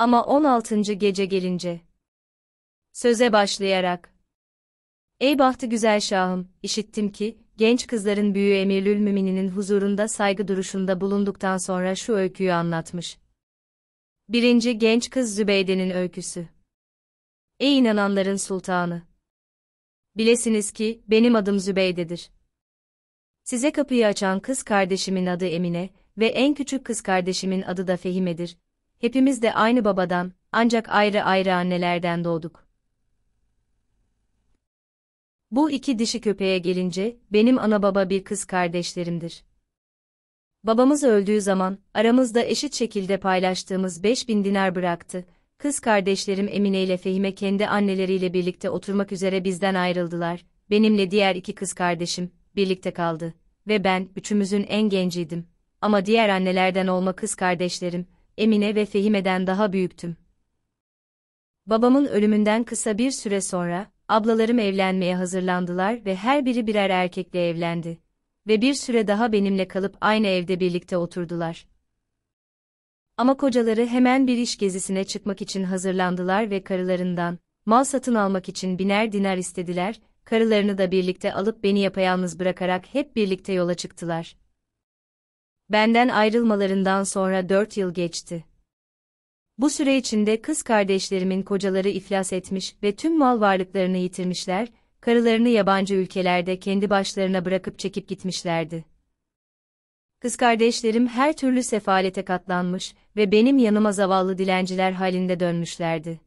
Ama 16. gece gelince. Söze başlayarak. Ey bahtı güzel şahım, işittim ki, genç kızların büyüğü Emirül Mümininin huzurunda saygı duruşunda bulunduktan sonra şu öyküyü anlatmış. Birinci genç kız Zübeyde'nin öyküsü. Ey inananların sultanı! Bilesiniz ki, benim adım Zübeyde'dir. Size kapıyı açan kız kardeşimin adı Emine ve en küçük kız kardeşimin adı da Fehime'dir. Hepimiz de aynı babadan, ancak ayrı ayrı annelerden doğduk. Bu iki dişi köpeğe gelince, benim ana baba bir kız kardeşlerimdir. Babamız öldüğü zaman, aramızda eşit şekilde paylaştığımız 5000 dinar bıraktı. Kız kardeşlerim Emine ile Fehime kendi anneleriyle birlikte oturmak üzere bizden ayrıldılar. Benimle diğer iki kız kardeşim, birlikte kaldı. Ve ben, üçümüzün en genciydim. Ama diğer annelerden olma kız kardeşlerim, Emine ve Fehime'den daha büyüktüm. Babamın ölümünden kısa bir süre sonra, ablalarım evlenmeye hazırlandılar ve her biri birer erkekle evlendi. Ve bir süre daha benimle kalıp aynı evde birlikte oturdular. Ama kocaları hemen bir iş gezisine çıkmak için hazırlandılar ve karılarından, mal satın almak için biner dinar istediler, karılarını da birlikte alıp beni yapayalnız bırakarak hep birlikte yola çıktılar. Benden ayrılmalarından sonra dört yıl geçti. Bu süre içinde kız kardeşlerimin kocaları iflas etmiş ve tüm mal varlıklarını yitirmişler, karılarını yabancı ülkelerde kendi başlarına bırakıp çekip gitmişlerdi. Kız kardeşlerim her türlü sefalete katlanmış ve benim yanıma zavallı dilenciler halinde dönmüşlerdi.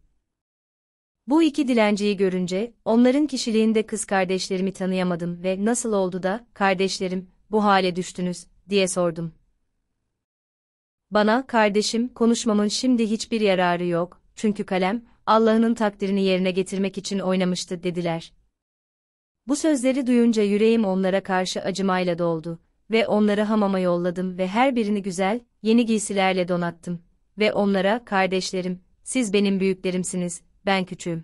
Bu iki dilenciyi görünce, onların kişiliğinde kız kardeşlerimi tanıyamadım ve nasıl oldu da, kardeşlerim, bu hale düştünüz, diye sordum. Bana, kardeşim, konuşmamın şimdi hiçbir yararı yok, çünkü kalem, Allah'ın takdirini yerine getirmek için oynamıştı dediler. Bu sözleri duyunca yüreğim onlara karşı acımayla doldu ve onları hamama yolladım ve her birini güzel, yeni giysilerle donattım ve onlara, kardeşlerim, siz benim büyüklerimsiniz, ben küçüğüm.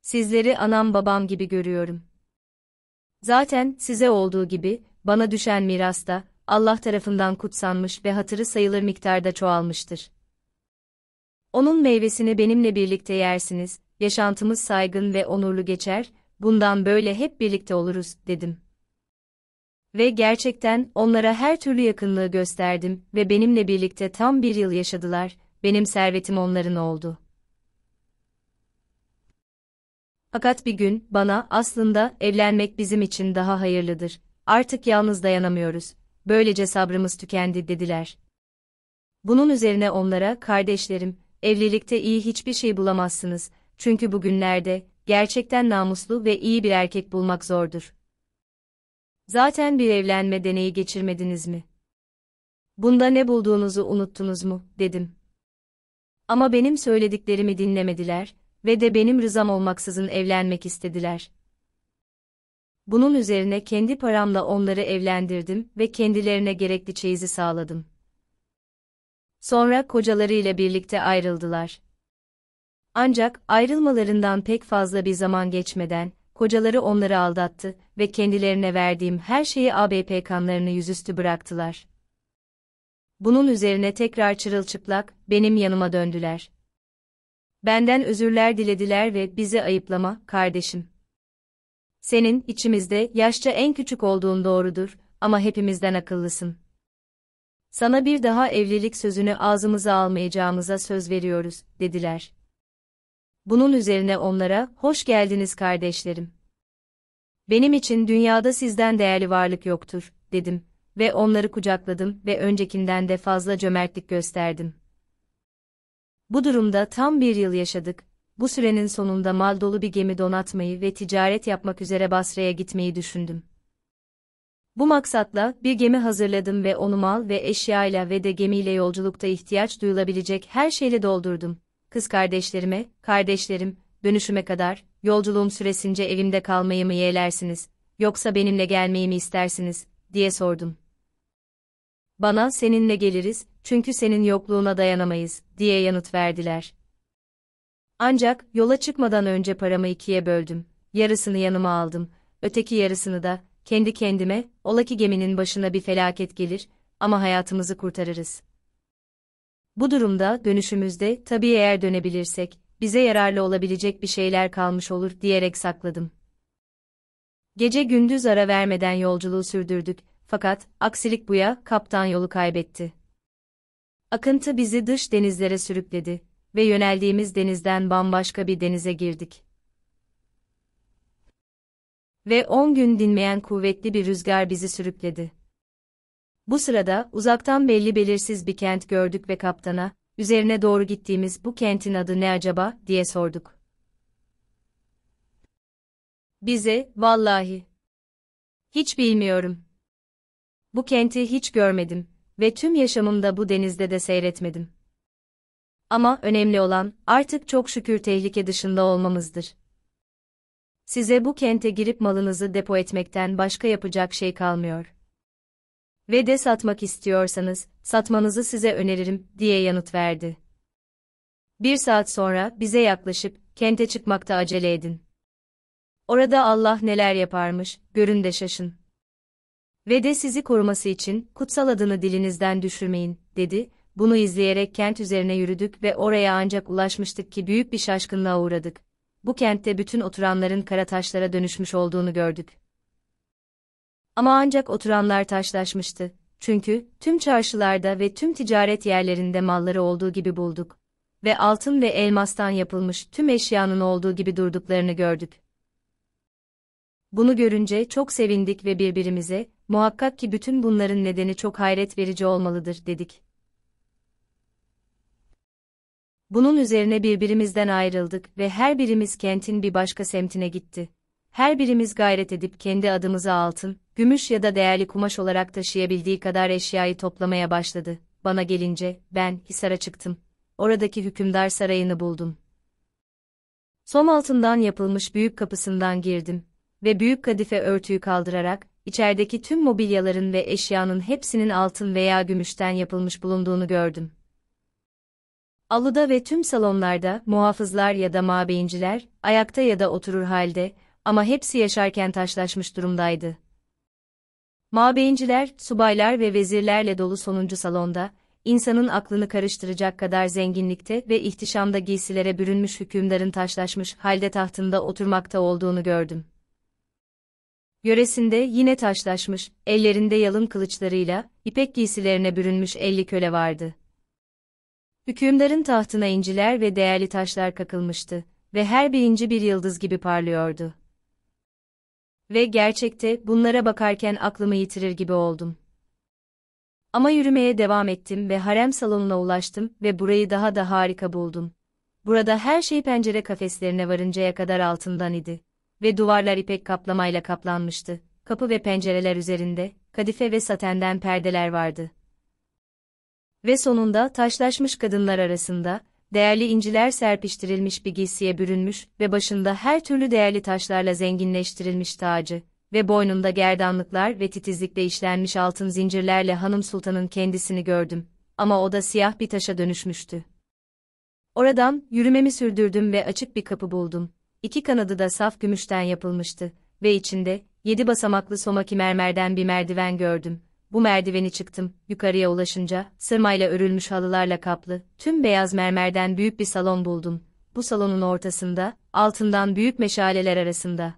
Sizleri anam babam gibi görüyorum. Zaten size olduğu gibi, bana düşen mirasta, Allah tarafından kutsanmış ve hatırı sayılır miktarda çoğalmıştır. Onun meyvesini benimle birlikte yersiniz, yaşantımız saygın ve onurlu geçer, bundan böyle hep birlikte oluruz, dedim. Ve gerçekten onlara her türlü yakınlığı gösterdim ve benimle birlikte tam bir yıl yaşadılar, benim servetim onların oldu. Fakat bir gün bana aslında evlenmek bizim için daha hayırlıdır Artık yalnız dayanamıyoruz, böylece sabrımız tükendi dediler. Bunun üzerine onlara, kardeşlerim, evlilikte iyi hiçbir şey bulamazsınız, çünkü bugünlerde, gerçekten namuslu ve iyi bir erkek bulmak zordur. Zaten bir evlenme deneyi geçirmediniz mi? Bunda ne bulduğunuzu unuttunuz mu, dedim. Ama benim söylediklerimi dinlemediler ve de benim rızam olmaksızın evlenmek istediler.'' Bunun üzerine kendi paramla onları evlendirdim ve kendilerine gerekli çeyizi sağladım. Sonra kocalarıyla birlikte ayrıldılar. Ancak ayrılmalarından pek fazla bir zaman geçmeden, kocaları onları aldattı ve kendilerine verdiğim her şeyi ABP kanlarını yüzüstü bıraktılar. Bunun üzerine tekrar çırılçıplak benim yanıma döndüler. Benden özürler dilediler ve bizi ayıplama, kardeşim. Senin, içimizde, yaşça en küçük olduğun doğrudur, ama hepimizden akıllısın. Sana bir daha evlilik sözünü ağzımıza almayacağımıza söz veriyoruz, dediler. Bunun üzerine onlara, hoş geldiniz kardeşlerim. Benim için dünyada sizden değerli varlık yoktur, dedim ve onları kucakladım ve öncekinden de fazla cömertlik gösterdim. Bu durumda tam bir yıl yaşadık bu sürenin sonunda mal dolu bir gemi donatmayı ve ticaret yapmak üzere Basra'ya gitmeyi düşündüm. Bu maksatla bir gemi hazırladım ve onu mal ve eşyayla ve de gemiyle yolculukta ihtiyaç duyulabilecek her şeyle doldurdum. Kız kardeşlerime, kardeşlerim, dönüşüme kadar, yolculuğum süresince evimde kalmayı mı yeğlersiniz, yoksa benimle gelmeyi mi istersiniz, diye sordum. Bana seninle geliriz, çünkü senin yokluğuna dayanamayız, diye yanıt verdiler. Ancak yola çıkmadan önce paramı ikiye böldüm. Yarısını yanıma aldım. Öteki yarısını da kendi kendime, ola ki geminin başına bir felaket gelir ama hayatımızı kurtarırız. Bu durumda dönüşümüzde tabii eğer dönebilirsek bize yararlı olabilecek bir şeyler kalmış olur diyerek sakladım. Gece gündüz ara vermeden yolculuğu sürdürdük fakat aksilik buya kaptan yolu kaybetti. Akıntı bizi dış denizlere sürükledi ve yöneldiğimiz denizden bambaşka bir denize girdik. Ve on gün dinmeyen kuvvetli bir rüzgar bizi sürükledi. Bu sırada uzaktan belli belirsiz bir kent gördük ve kaptana, üzerine doğru gittiğimiz bu kentin adı ne acaba diye sorduk. Bize, vallahi. Hiç bilmiyorum. Bu kenti hiç görmedim ve tüm yaşamımda bu denizde de seyretmedim. Ama önemli olan artık çok şükür tehlike dışında olmamızdır. Size bu kente girip malınızı depo etmekten başka yapacak şey kalmıyor. Ve de satmak istiyorsanız satmanızı size öneririm diye yanıt verdi. Bir saat sonra bize yaklaşıp kente çıkmakta acele edin. Orada Allah neler yaparmış, görün de şaşın. Ve de sizi koruması için kutsal adını dilinizden düşürmeyin, dedi bunu izleyerek kent üzerine yürüdük ve oraya ancak ulaşmıştık ki büyük bir şaşkınlığa uğradık. Bu kentte bütün oturanların kara taşlara dönüşmüş olduğunu gördük. Ama ancak oturanlar taşlaşmıştı. Çünkü tüm çarşılarda ve tüm ticaret yerlerinde malları olduğu gibi bulduk ve altın ve elmastan yapılmış tüm eşyanın olduğu gibi durduklarını gördük. Bunu görünce çok sevindik ve birbirimize, muhakkak ki bütün bunların nedeni çok hayret verici olmalıdır dedik. Bunun üzerine birbirimizden ayrıldık ve her birimiz kentin bir başka semtine gitti. Her birimiz gayret edip kendi adımızı altın, gümüş ya da değerli kumaş olarak taşıyabildiği kadar eşyayı toplamaya başladı. Bana gelince, ben Hisar'a çıktım. Oradaki hükümdar sarayını buldum. Som altından yapılmış büyük kapısından girdim ve büyük kadife örtüyü kaldırarak, içerideki tüm mobilyaların ve eşyanın hepsinin altın veya gümüşten yapılmış bulunduğunu gördüm. Aluda ve tüm salonlarda muhafızlar ya da mabeyinciler ayakta ya da oturur halde ama hepsi yaşarken taşlaşmış durumdaydı. Mabeyinciler, subaylar ve vezirlerle dolu sonuncu salonda, insanın aklını karıştıracak kadar zenginlikte ve ihtişamda giysilere bürünmüş hükümdarın taşlaşmış halde tahtında oturmakta olduğunu gördüm. Yöresinde yine taşlaşmış, ellerinde yalın kılıçlarıyla, ipek giysilerine bürünmüş elli köle vardı. Hükümdarın tahtına inciler ve değerli taşlar kakılmıştı ve her bir inci bir yıldız gibi parlıyordu. Ve gerçekte bunlara bakarken aklımı yitirir gibi oldum. Ama yürümeye devam ettim ve harem salonuna ulaştım ve burayı daha da harika buldum. Burada her şey pencere kafeslerine varıncaya kadar altından idi ve duvarlar ipek kaplamayla kaplanmıştı. Kapı ve pencereler üzerinde kadife ve satenden perdeler vardı. Ve sonunda taşlaşmış kadınlar arasında, değerli inciler serpiştirilmiş bir giysiye bürünmüş ve başında her türlü değerli taşlarla zenginleştirilmiş tacı ve boynunda gerdanlıklar ve titizlikle işlenmiş altın zincirlerle hanım sultanın kendisini gördüm ama o da siyah bir taşa dönüşmüştü. Oradan yürümemi sürdürdüm ve açık bir kapı buldum. İki kanadı da saf gümüşten yapılmıştı ve içinde yedi basamaklı somaki mermerden bir merdiven gördüm bu merdiveni çıktım, yukarıya ulaşınca, sırmayla örülmüş halılarla kaplı, tüm beyaz mermerden büyük bir salon buldum. Bu salonun ortasında, altından büyük meşaleler arasında.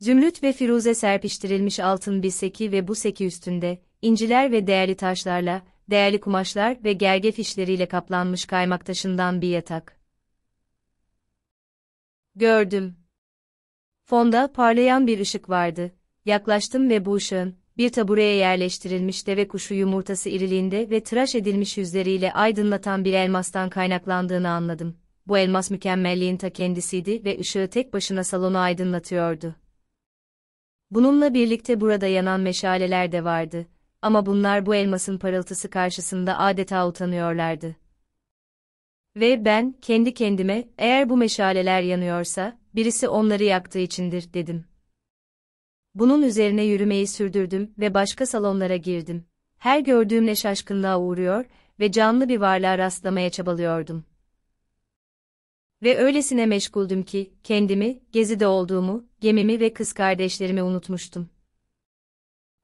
Zümrüt ve firuze serpiştirilmiş altın bir seki ve bu seki üstünde, inciler ve değerli taşlarla, değerli kumaşlar ve gerge fişleriyle kaplanmış kaymak taşından bir yatak. Gördüm. Fonda parlayan bir ışık vardı. Yaklaştım ve bu ışığın, bir tabureye yerleştirilmiş deve kuşu yumurtası iriliğinde ve tıraş edilmiş yüzleriyle aydınlatan bir elmastan kaynaklandığını anladım. Bu elmas mükemmelliğin ta kendisiydi ve ışığı tek başına salonu aydınlatıyordu. Bununla birlikte burada yanan meşaleler de vardı ama bunlar bu elmasın parıltısı karşısında adeta utanıyorlardı. Ve ben, kendi kendime, eğer bu meşaleler yanıyorsa, birisi onları yaktığı içindir, dedim. Bunun üzerine yürümeyi sürdürdüm ve başka salonlara girdim. Her gördüğümle şaşkınlığa uğruyor ve canlı bir varlığa rastlamaya çabalıyordum. Ve öylesine meşguldüm ki, kendimi, gezide olduğumu, gemimi ve kız kardeşlerimi unutmuştum.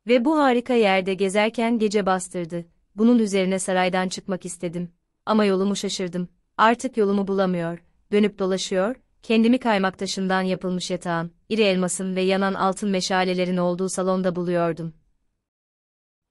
Ve bu harika yerde gezerken gece bastırdı. Bunun üzerine saraydan çıkmak istedim. Ama yolumu şaşırdım. Artık yolumu bulamıyor, dönüp dolaşıyor, kendimi kaymak taşından yapılmış yatağın, iri elmasın ve yanan altın meşalelerin olduğu salonda buluyordum.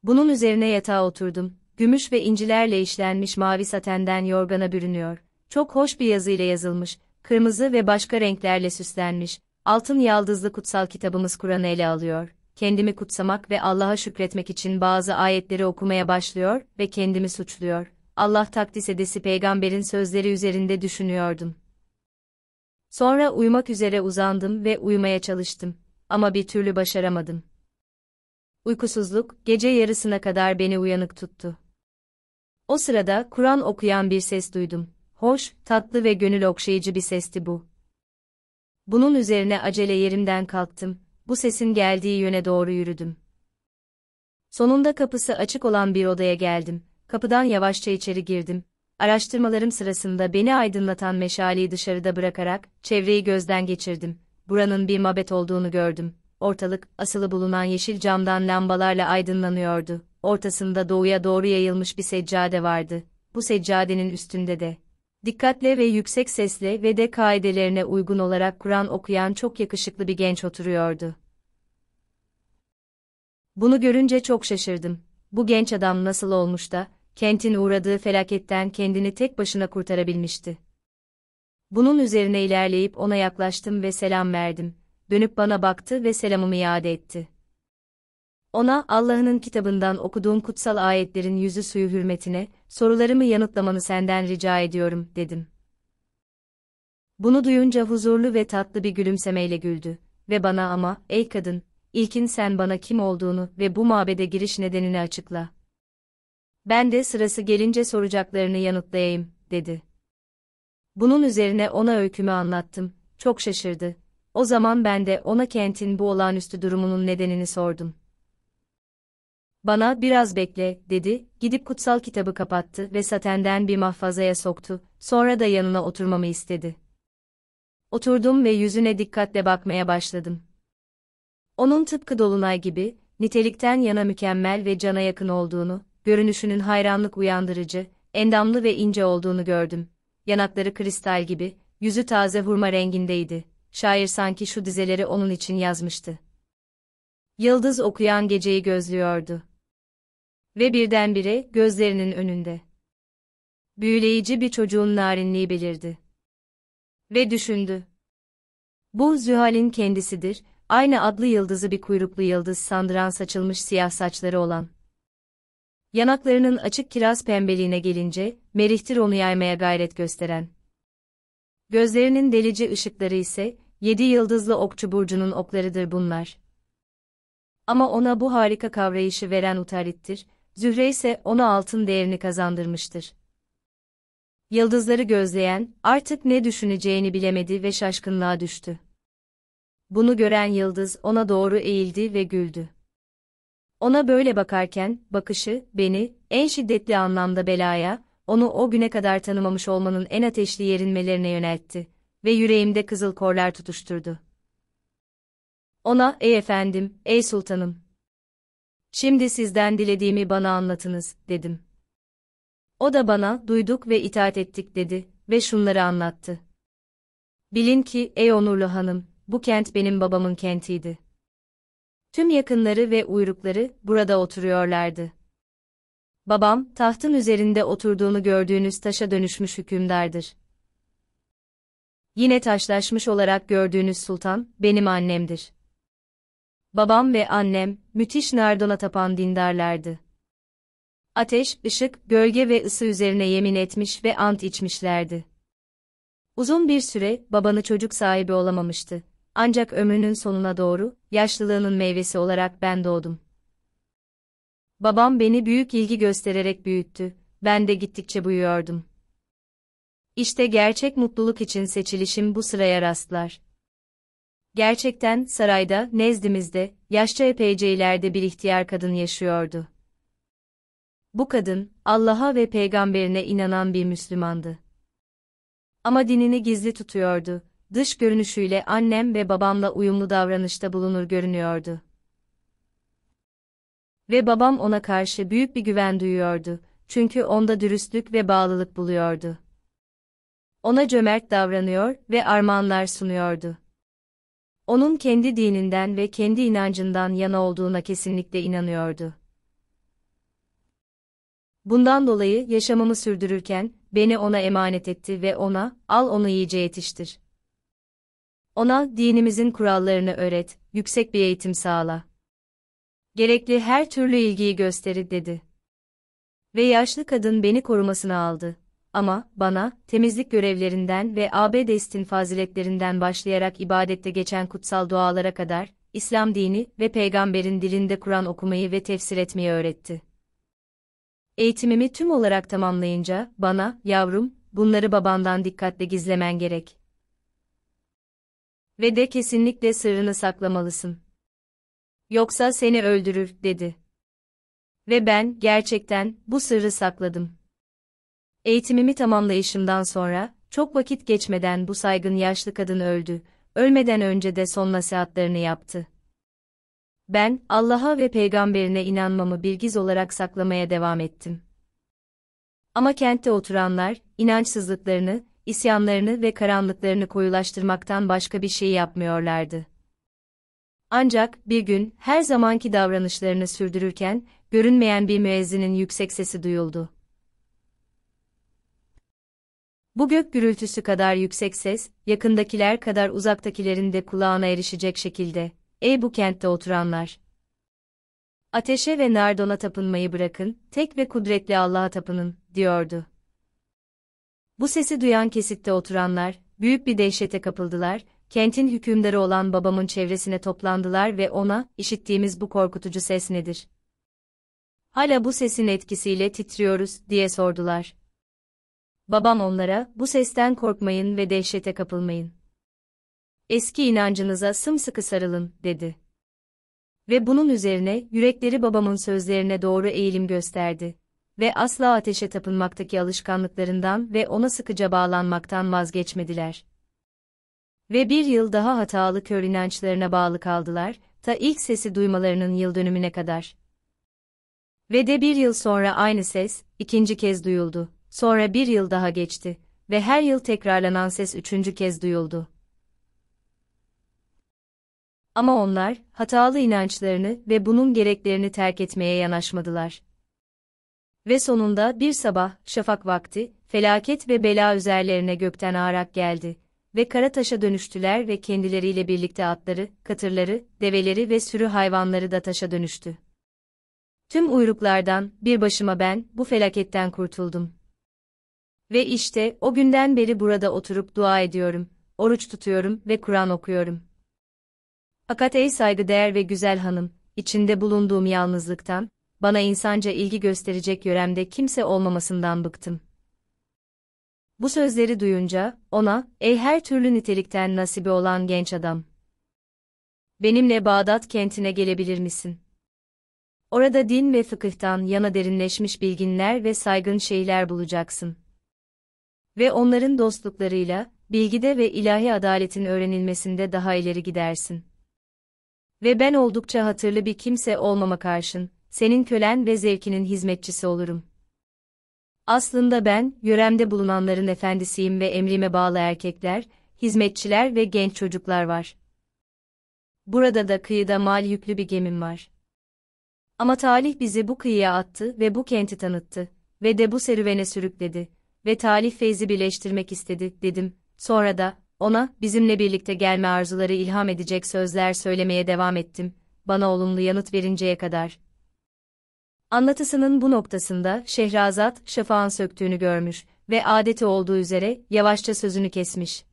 Bunun üzerine yatağa oturdum, gümüş ve incilerle işlenmiş mavi satenden yorgana bürünüyor, çok hoş bir yazıyla yazılmış, kırmızı ve başka renklerle süslenmiş, altın yaldızlı kutsal kitabımız Kur'an'ı ele alıyor, kendimi kutsamak ve Allah'a şükretmek için bazı ayetleri okumaya başlıyor ve kendimi suçluyor. Allah takdis edesi peygamberin sözleri üzerinde düşünüyordum. Sonra uyumak üzere uzandım ve uyumaya çalıştım. Ama bir türlü başaramadım. Uykusuzluk, gece yarısına kadar beni uyanık tuttu. O sırada Kur'an okuyan bir ses duydum. Hoş, tatlı ve gönül okşayıcı bir sesti bu. Bunun üzerine acele yerimden kalktım. Bu sesin geldiği yöne doğru yürüdüm. Sonunda kapısı açık olan bir odaya geldim. Kapıdan yavaşça içeri girdim araştırmalarım sırasında beni aydınlatan meşaleyi dışarıda bırakarak çevreyi gözden geçirdim. Buranın bir mabet olduğunu gördüm. Ortalık asılı bulunan yeşil camdan lambalarla aydınlanıyordu. Ortasında doğuya doğru yayılmış bir seccade vardı. Bu seccadenin üstünde de dikkatle ve yüksek sesle ve de kaidelerine uygun olarak Kur'an okuyan çok yakışıklı bir genç oturuyordu. Bunu görünce çok şaşırdım. Bu genç adam nasıl olmuş da kentin uğradığı felaketten kendini tek başına kurtarabilmişti. Bunun üzerine ilerleyip ona yaklaştım ve selam verdim. Dönüp bana baktı ve selamımı iade etti. Ona Allah'ın kitabından okuduğum kutsal ayetlerin yüzü suyu hürmetine sorularımı yanıtlamanı senden rica ediyorum dedim. Bunu duyunca huzurlu ve tatlı bir gülümsemeyle güldü ve bana ama ey kadın ilkin sen bana kim olduğunu ve bu mabede giriş nedenini açıkla ben de sırası gelince soracaklarını yanıtlayayım, dedi. Bunun üzerine ona öykümü anlattım, çok şaşırdı. O zaman ben de ona kentin bu olağanüstü durumunun nedenini sordum. Bana biraz bekle, dedi, gidip kutsal kitabı kapattı ve satenden bir mahfazaya soktu, sonra da yanına oturmamı istedi. Oturdum ve yüzüne dikkatle bakmaya başladım. Onun tıpkı Dolunay gibi, nitelikten yana mükemmel ve cana yakın olduğunu, görünüşünün hayranlık uyandırıcı, endamlı ve ince olduğunu gördüm. Yanakları kristal gibi, yüzü taze hurma rengindeydi. Şair sanki şu dizeleri onun için yazmıştı. Yıldız okuyan geceyi gözlüyordu. Ve birdenbire gözlerinin önünde. Büyüleyici bir çocuğun narinliği belirdi. Ve düşündü. Bu Zühal'in kendisidir, aynı adlı yıldızı bir kuyruklu yıldız sandıran saçılmış siyah saçları olan. Yanaklarının açık kiraz pembeliğine gelince, merihtir onu yaymaya gayret gösteren. Gözlerinin delici ışıkları ise, yedi yıldızlı okçu burcunun oklarıdır bunlar. Ama ona bu harika kavrayışı veren Utarit'tir, Zühre ise ona altın değerini kazandırmıştır. Yıldızları gözleyen, artık ne düşüneceğini bilemedi ve şaşkınlığa düştü. Bunu gören yıldız ona doğru eğildi ve güldü. Ona böyle bakarken, bakışı, beni, en şiddetli anlamda belaya, onu o güne kadar tanımamış olmanın en ateşli yerinmelerine yöneltti ve yüreğimde kızıl korlar tutuşturdu. Ona, ey efendim, ey sultanım. Şimdi sizden dilediğimi bana anlatınız, dedim. O da bana, duyduk ve itaat ettik dedi ve şunları anlattı. Bilin ki, ey onurlu hanım, bu kent benim babamın kentiydi. Tüm yakınları ve uyrukları burada oturuyorlardı. Babam, tahtın üzerinde oturduğunu gördüğünüz taşa dönüşmüş hükümdardır. Yine taşlaşmış olarak gördüğünüz sultan, benim annemdir. Babam ve annem, müthiş nardona tapan dindarlardı. Ateş, ışık, gölge ve ısı üzerine yemin etmiş ve ant içmişlerdi. Uzun bir süre, babanı çocuk sahibi olamamıştı ancak ömrünün sonuna doğru, yaşlılığının meyvesi olarak ben doğdum. Babam beni büyük ilgi göstererek büyüttü, ben de gittikçe büyüyordum. İşte gerçek mutluluk için seçilişim bu sıraya rastlar. Gerçekten sarayda, nezdimizde, yaşça epeyce ileride bir ihtiyar kadın yaşıyordu. Bu kadın, Allah'a ve peygamberine inanan bir Müslümandı. Ama dinini gizli tutuyordu, dış görünüşüyle annem ve babamla uyumlu davranışta bulunur görünüyordu. Ve babam ona karşı büyük bir güven duyuyordu, çünkü onda dürüstlük ve bağlılık buluyordu. Ona cömert davranıyor ve armağanlar sunuyordu. Onun kendi dininden ve kendi inancından yana olduğuna kesinlikle inanıyordu. Bundan dolayı yaşamımı sürdürürken beni ona emanet etti ve ona, al onu iyice yetiştir ona dinimizin kurallarını öğret, yüksek bir eğitim sağla. Gerekli her türlü ilgiyi gösteri dedi. Ve yaşlı kadın beni korumasına aldı. Ama, bana, temizlik görevlerinden ve abdestin faziletlerinden başlayarak ibadette geçen kutsal dualara kadar, İslam dini ve peygamberin dilinde Kur'an okumayı ve tefsir etmeyi öğretti. Eğitimimi tüm olarak tamamlayınca, bana, yavrum, bunları babandan dikkatle gizlemen gerek ve de kesinlikle sırrını saklamalısın. Yoksa seni öldürür, dedi. Ve ben, gerçekten, bu sırrı sakladım. Eğitimimi tamamlayışımdan sonra, çok vakit geçmeden bu saygın yaşlı kadın öldü, ölmeden önce de son nasihatlerini yaptı. Ben, Allah'a ve peygamberine inanmamı bir giz olarak saklamaya devam ettim. Ama kentte oturanlar, inançsızlıklarını, isyanlarını ve karanlıklarını koyulaştırmaktan başka bir şey yapmıyorlardı. Ancak bir gün her zamanki davranışlarını sürdürürken görünmeyen bir müezzinin yüksek sesi duyuldu. Bu gök gürültüsü kadar yüksek ses, yakındakiler kadar uzaktakilerin de kulağına erişecek şekilde, ey bu kentte oturanlar! Ateşe ve nardona tapınmayı bırakın, tek ve kudretli Allah'a tapının, diyordu. Bu sesi duyan kesitte oturanlar, büyük bir dehşete kapıldılar, kentin hükümdarı olan babamın çevresine toplandılar ve ona, işittiğimiz bu korkutucu ses nedir? Hala bu sesin etkisiyle titriyoruz, diye sordular. Babam onlara, bu sesten korkmayın ve dehşete kapılmayın. Eski inancınıza sımsıkı sarılın, dedi. Ve bunun üzerine, yürekleri babamın sözlerine doğru eğilim gösterdi ve asla ateşe tapınmaktaki alışkanlıklarından ve ona sıkıca bağlanmaktan vazgeçmediler. Ve bir yıl daha hatalı kör inançlarına bağlı kaldılar, ta ilk sesi duymalarının yıl dönümüne kadar. Ve de bir yıl sonra aynı ses, ikinci kez duyuldu, sonra bir yıl daha geçti ve her yıl tekrarlanan ses üçüncü kez duyuldu. Ama onlar, hatalı inançlarını ve bunun gereklerini terk etmeye yanaşmadılar. Ve sonunda bir sabah, şafak vakti, felaket ve bela üzerlerine gökten ağarak geldi ve Karataş'a dönüştüler ve kendileriyle birlikte atları, katırları, develeri ve sürü hayvanları da taşa dönüştü. Tüm uyruklardan, bir başıma ben, bu felaketten kurtuldum. Ve işte, o günden beri burada oturup dua ediyorum, oruç tutuyorum ve Kur'an okuyorum. Fakat ey saygıdeğer ve güzel hanım, içinde bulunduğum yalnızlıktan, bana insanca ilgi gösterecek yöremde kimse olmamasından bıktım. Bu sözleri duyunca, ona, ey her türlü nitelikten nasibi olan genç adam. Benimle Bağdat kentine gelebilir misin? Orada din ve fıkıhtan yana derinleşmiş bilginler ve saygın şeyler bulacaksın. Ve onların dostluklarıyla, bilgide ve ilahi adaletin öğrenilmesinde daha ileri gidersin. Ve ben oldukça hatırlı bir kimse olmama karşın, senin kölen ve zevkinin hizmetçisi olurum. Aslında ben, yöremde bulunanların efendisiyim ve emrime bağlı erkekler, hizmetçiler ve genç çocuklar var. Burada da kıyıda mal yüklü bir gemim var. Ama talih bizi bu kıyıya attı ve bu kenti tanıttı ve de bu serüvene sürükledi ve talih feyzi birleştirmek istedi dedim. Sonra da ona bizimle birlikte gelme arzuları ilham edecek sözler söylemeye devam ettim. Bana olumlu yanıt verinceye kadar. Anlatısının bu noktasında Şehrazat şafağın söktüğünü görmüş ve adeti olduğu üzere yavaşça sözünü kesmiş.